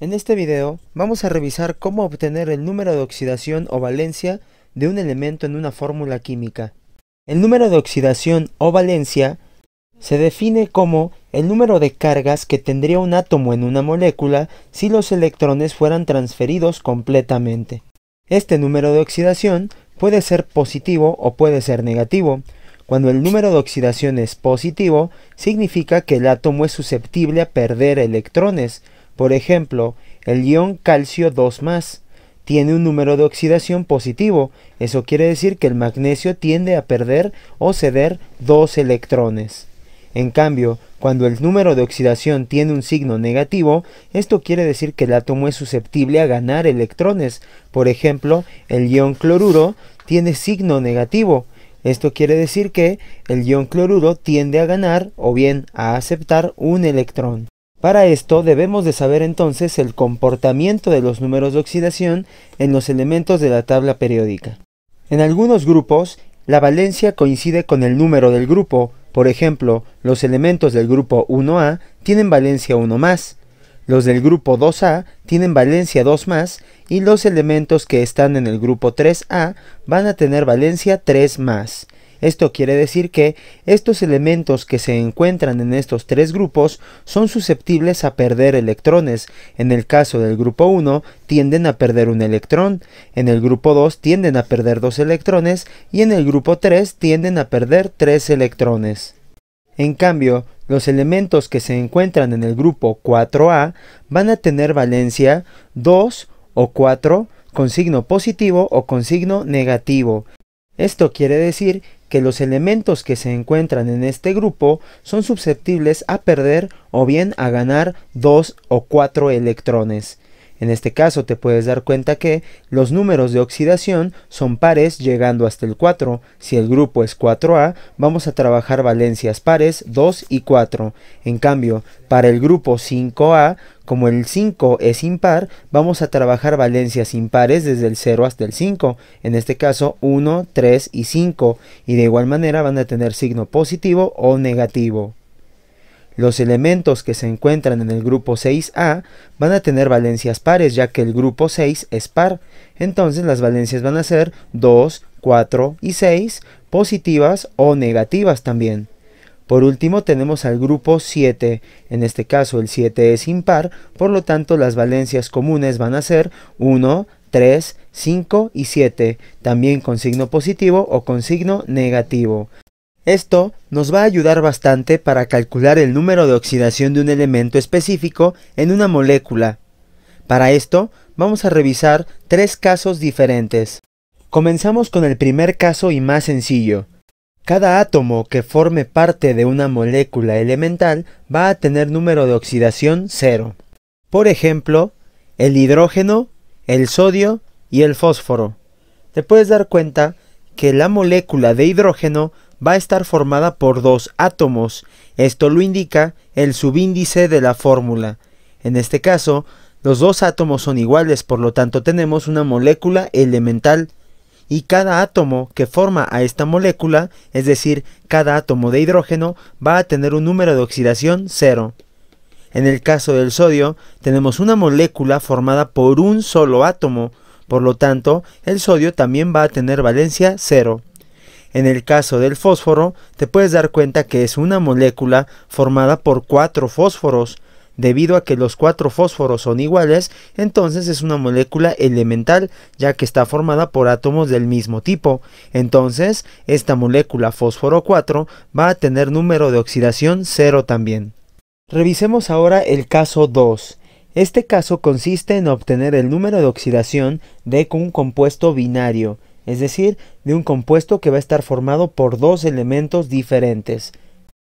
En este video vamos a revisar cómo obtener el número de oxidación o valencia de un elemento en una fórmula química. El número de oxidación o valencia se define como el número de cargas que tendría un átomo en una molécula si los electrones fueran transferidos completamente. Este número de oxidación puede ser positivo o puede ser negativo. Cuando el número de oxidación es positivo, significa que el átomo es susceptible a perder electrones, por ejemplo, el ion calcio 2 tiene un número de oxidación positivo, eso quiere decir que el magnesio tiende a perder o ceder dos electrones. En cambio, cuando el número de oxidación tiene un signo negativo, esto quiere decir que el átomo es susceptible a ganar electrones. Por ejemplo, el ion cloruro tiene signo negativo. Esto quiere decir que el ion cloruro tiende a ganar o bien a aceptar un electrón. Para esto debemos de saber entonces el comportamiento de los números de oxidación en los elementos de la tabla periódica. En algunos grupos, la valencia coincide con el número del grupo, por ejemplo, los elementos del grupo 1A tienen valencia 1 más, los del grupo 2A tienen valencia 2 más y los elementos que están en el grupo 3A van a tener valencia 3 más. Esto quiere decir que estos elementos que se encuentran en estos tres grupos son susceptibles a perder electrones. En el caso del grupo 1 tienden a perder un electrón, en el grupo 2 tienden a perder dos electrones y en el grupo 3 tienden a perder tres electrones. En cambio, los elementos que se encuentran en el grupo 4A van a tener valencia 2 o 4 con signo positivo o con signo negativo. Esto quiere decir que los elementos que se encuentran en este grupo son susceptibles a perder o bien a ganar dos o cuatro electrones. En este caso te puedes dar cuenta que los números de oxidación son pares llegando hasta el 4. Si el grupo es 4A, vamos a trabajar valencias pares 2 y 4. En cambio, para el grupo 5A, como el 5 es impar, vamos a trabajar valencias impares desde el 0 hasta el 5. En este caso 1, 3 y 5. Y de igual manera van a tener signo positivo o negativo. Los elementos que se encuentran en el grupo 6A van a tener valencias pares, ya que el grupo 6 es par. Entonces las valencias van a ser 2, 4 y 6, positivas o negativas también. Por último tenemos al grupo 7, en este caso el 7 es impar, por lo tanto las valencias comunes van a ser 1, 3, 5 y 7, también con signo positivo o con signo negativo. Esto nos va a ayudar bastante para calcular el número de oxidación de un elemento específico en una molécula. Para esto, vamos a revisar tres casos diferentes. Comenzamos con el primer caso y más sencillo. Cada átomo que forme parte de una molécula elemental va a tener número de oxidación cero. Por ejemplo, el hidrógeno, el sodio y el fósforo. Te puedes dar cuenta que la molécula de hidrógeno va a estar formada por dos átomos. Esto lo indica el subíndice de la fórmula. En este caso, los dos átomos son iguales, por lo tanto tenemos una molécula elemental y cada átomo que forma a esta molécula, es decir, cada átomo de hidrógeno, va a tener un número de oxidación cero. En el caso del sodio, tenemos una molécula formada por un solo átomo, por lo tanto, el sodio también va a tener valencia cero. En el caso del fósforo, te puedes dar cuenta que es una molécula formada por cuatro fósforos. Debido a que los cuatro fósforos son iguales, entonces es una molécula elemental, ya que está formada por átomos del mismo tipo. Entonces, esta molécula fósforo 4 va a tener número de oxidación 0 también. Revisemos ahora el caso 2. Este caso consiste en obtener el número de oxidación de un compuesto binario es decir, de un compuesto que va a estar formado por dos elementos diferentes.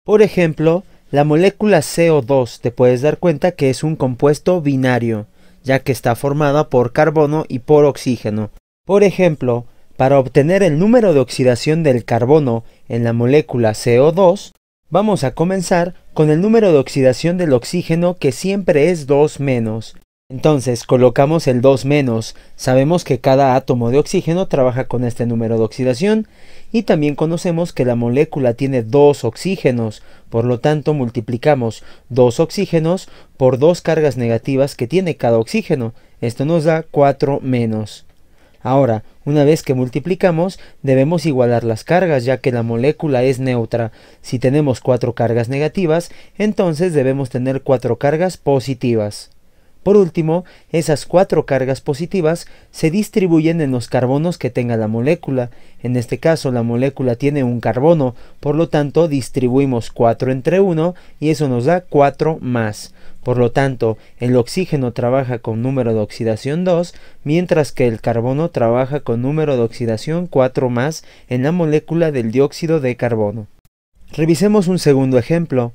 Por ejemplo, la molécula CO2 te puedes dar cuenta que es un compuesto binario, ya que está formada por carbono y por oxígeno. Por ejemplo, para obtener el número de oxidación del carbono en la molécula CO2, vamos a comenzar con el número de oxidación del oxígeno que siempre es 2 menos. Entonces colocamos el 2 menos, sabemos que cada átomo de oxígeno trabaja con este número de oxidación y también conocemos que la molécula tiene dos oxígenos, por lo tanto multiplicamos dos oxígenos por dos cargas negativas que tiene cada oxígeno, esto nos da 4 menos. Ahora, una vez que multiplicamos, debemos igualar las cargas ya que la molécula es neutra. Si tenemos cuatro cargas negativas, entonces debemos tener cuatro cargas positivas. Por último, esas cuatro cargas positivas se distribuyen en los carbonos que tenga la molécula. En este caso, la molécula tiene un carbono, por lo tanto, distribuimos 4 entre 1 y eso nos da 4 más. Por lo tanto, el oxígeno trabaja con número de oxidación 2, mientras que el carbono trabaja con número de oxidación 4 más en la molécula del dióxido de carbono. Revisemos un segundo ejemplo.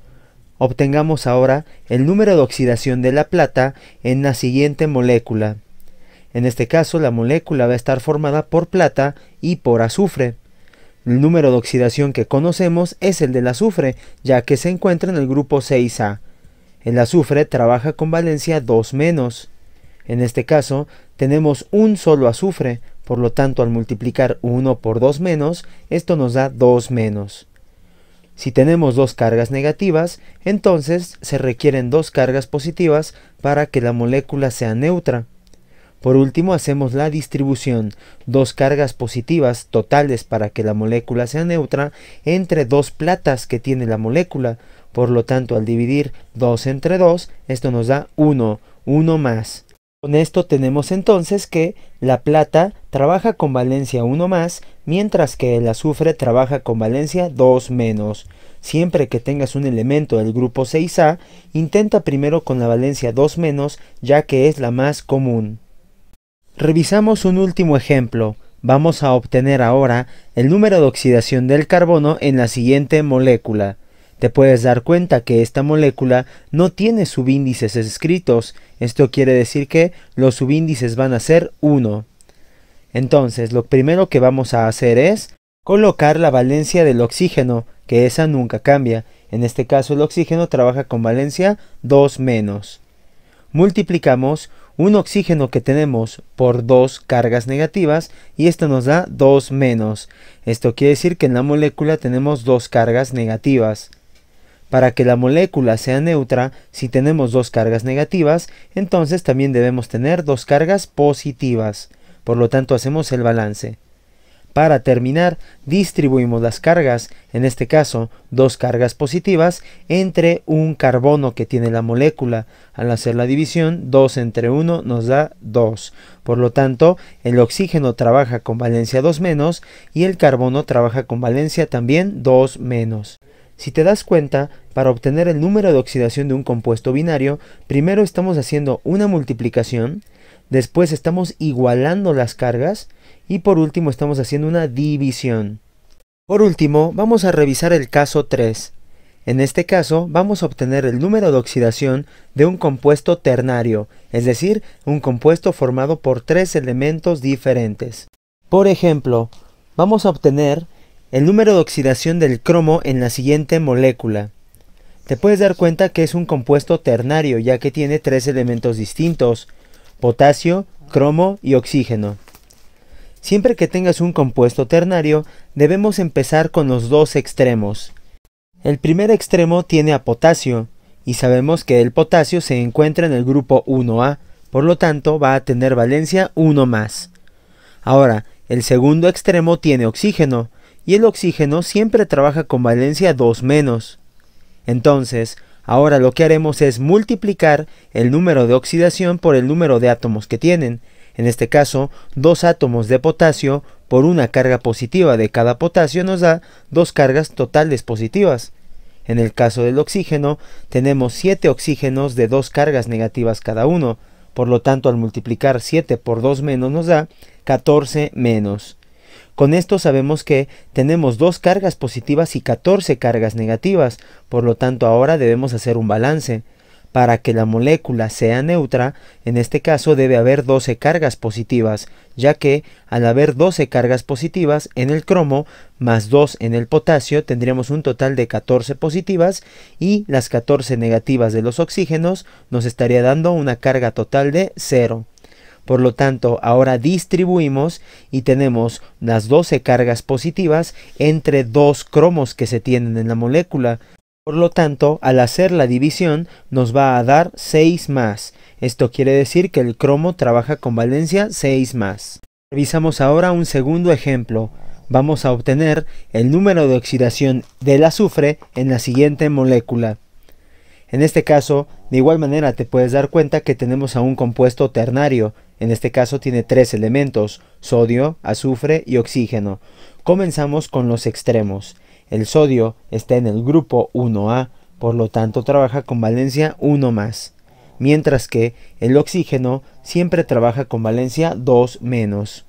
Obtengamos ahora el número de oxidación de la plata en la siguiente molécula. En este caso la molécula va a estar formada por plata y por azufre. El número de oxidación que conocemos es el del azufre, ya que se encuentra en el grupo 6A. El azufre trabaja con valencia 2 menos. En este caso, tenemos un solo azufre, por lo tanto al multiplicar 1 por 2 menos, esto nos da 2 menos. Si tenemos dos cargas negativas, entonces se requieren dos cargas positivas para que la molécula sea neutra. Por último, hacemos la distribución, dos cargas positivas totales para que la molécula sea neutra entre dos platas que tiene la molécula. Por lo tanto, al dividir 2 entre 2, esto nos da 1, 1 más. Con esto tenemos entonces que la plata trabaja con valencia 1 más, mientras que el azufre trabaja con valencia 2 menos. Siempre que tengas un elemento del grupo 6A, intenta primero con la valencia 2 menos, ya que es la más común. Revisamos un último ejemplo. Vamos a obtener ahora el número de oxidación del carbono en la siguiente molécula. Te puedes dar cuenta que esta molécula no tiene subíndices escritos, esto quiere decir que los subíndices van a ser 1. Entonces, lo primero que vamos a hacer es colocar la valencia del oxígeno, que esa nunca cambia. En este caso el oxígeno trabaja con valencia 2 menos. Multiplicamos un oxígeno que tenemos por dos cargas negativas y esto nos da 2 menos. Esto quiere decir que en la molécula tenemos dos cargas negativas. Para que la molécula sea neutra, si tenemos dos cargas negativas, entonces también debemos tener dos cargas positivas. Por lo tanto, hacemos el balance. Para terminar, distribuimos las cargas, en este caso dos cargas positivas, entre un carbono que tiene la molécula. Al hacer la división, 2 entre 1 nos da 2. Por lo tanto, el oxígeno trabaja con valencia 2 menos y el carbono trabaja con valencia también 2 menos. Si te das cuenta, para obtener el número de oxidación de un compuesto binario, primero estamos haciendo una multiplicación, después estamos igualando las cargas y por último estamos haciendo una división. Por último, vamos a revisar el caso 3. En este caso, vamos a obtener el número de oxidación de un compuesto ternario, es decir, un compuesto formado por tres elementos diferentes. Por ejemplo, vamos a obtener el número de oxidación del cromo en la siguiente molécula. Te puedes dar cuenta que es un compuesto ternario ya que tiene tres elementos distintos, potasio, cromo y oxígeno. Siempre que tengas un compuesto ternario, debemos empezar con los dos extremos. El primer extremo tiene a potasio, y sabemos que el potasio se encuentra en el grupo 1A, por lo tanto va a tener valencia 1 más. Ahora, el segundo extremo tiene oxígeno, y el oxígeno siempre trabaja con valencia 2 menos. Entonces, ahora lo que haremos es multiplicar el número de oxidación por el número de átomos que tienen, en este caso, dos átomos de potasio por una carga positiva de cada potasio nos da dos cargas totales positivas. En el caso del oxígeno, tenemos 7 oxígenos de dos cargas negativas cada uno, por lo tanto al multiplicar 7 por 2 menos nos da 14 menos. Con esto sabemos que tenemos dos cargas positivas y 14 cargas negativas, por lo tanto ahora debemos hacer un balance. Para que la molécula sea neutra, en este caso debe haber 12 cargas positivas, ya que al haber 12 cargas positivas en el cromo más 2 en el potasio tendríamos un total de 14 positivas y las 14 negativas de los oxígenos nos estaría dando una carga total de 0. Por lo tanto, ahora distribuimos y tenemos las 12 cargas positivas entre dos cromos que se tienen en la molécula. Por lo tanto, al hacer la división nos va a dar 6 más. Esto quiere decir que el cromo trabaja con valencia 6 más. Revisamos ahora un segundo ejemplo. Vamos a obtener el número de oxidación del azufre en la siguiente molécula. En este caso, de igual manera te puedes dar cuenta que tenemos a un compuesto ternario, en este caso tiene tres elementos, sodio, azufre y oxígeno. Comenzamos con los extremos. El sodio está en el grupo 1A, por lo tanto trabaja con valencia 1 más, mientras que el oxígeno siempre trabaja con valencia 2 menos.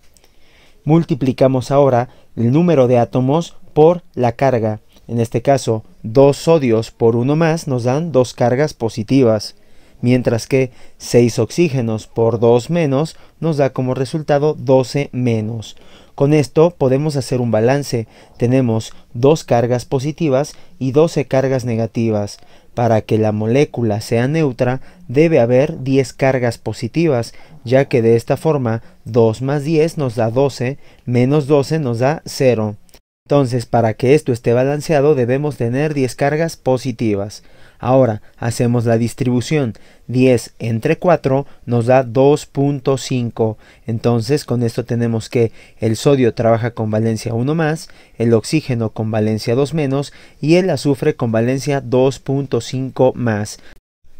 Multiplicamos ahora el número de átomos por la carga, en este caso, 2 sodios por 1 más nos dan dos cargas positivas, mientras que 6 oxígenos por 2 menos nos da como resultado 12 menos. Con esto podemos hacer un balance. Tenemos dos cargas positivas y 12 cargas negativas. Para que la molécula sea neutra debe haber 10 cargas positivas, ya que de esta forma 2 más 10 nos da 12, menos 12 nos da 0. Entonces, para que esto esté balanceado debemos tener 10 cargas positivas. Ahora, hacemos la distribución. 10 entre 4 nos da 2.5. Entonces, con esto tenemos que el sodio trabaja con valencia 1 más, el oxígeno con valencia 2 menos y el azufre con valencia 2.5 más.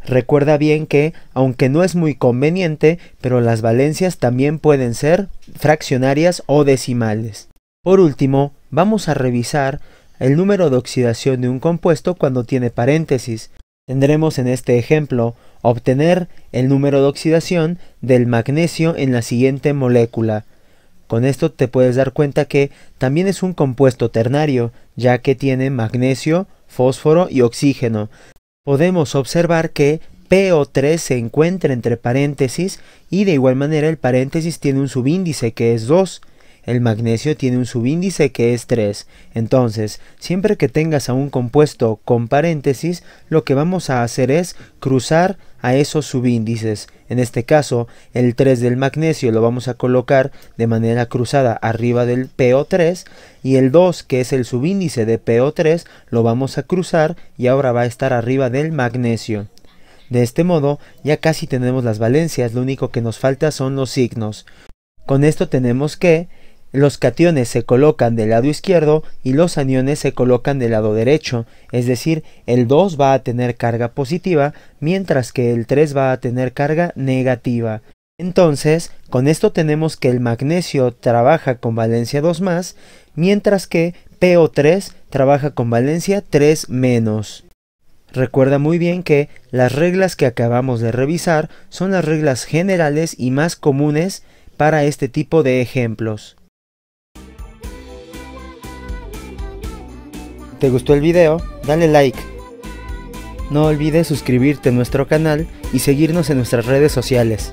Recuerda bien que, aunque no es muy conveniente, pero las valencias también pueden ser fraccionarias o decimales. Por último, vamos a revisar el número de oxidación de un compuesto cuando tiene paréntesis. Tendremos en este ejemplo obtener el número de oxidación del magnesio en la siguiente molécula. Con esto te puedes dar cuenta que también es un compuesto ternario, ya que tiene magnesio, fósforo y oxígeno. Podemos observar que PO3 se encuentra entre paréntesis y de igual manera el paréntesis tiene un subíndice que es 2. El magnesio tiene un subíndice que es 3, entonces siempre que tengas a un compuesto con paréntesis, lo que vamos a hacer es cruzar a esos subíndices. En este caso, el 3 del magnesio lo vamos a colocar de manera cruzada arriba del PO3 y el 2, que es el subíndice de PO3, lo vamos a cruzar y ahora va a estar arriba del magnesio. De este modo, ya casi tenemos las valencias, lo único que nos falta son los signos. Con esto tenemos que los cationes se colocan del lado izquierdo y los aniones se colocan del lado derecho, es decir, el 2 va a tener carga positiva, mientras que el 3 va a tener carga negativa. Entonces, con esto tenemos que el magnesio trabaja con valencia 2 más, mientras que PO3 trabaja con valencia 3 menos. Recuerda muy bien que las reglas que acabamos de revisar son las reglas generales y más comunes para este tipo de ejemplos. ¿Te gustó el video? Dale like. No olvides suscribirte a nuestro canal y seguirnos en nuestras redes sociales.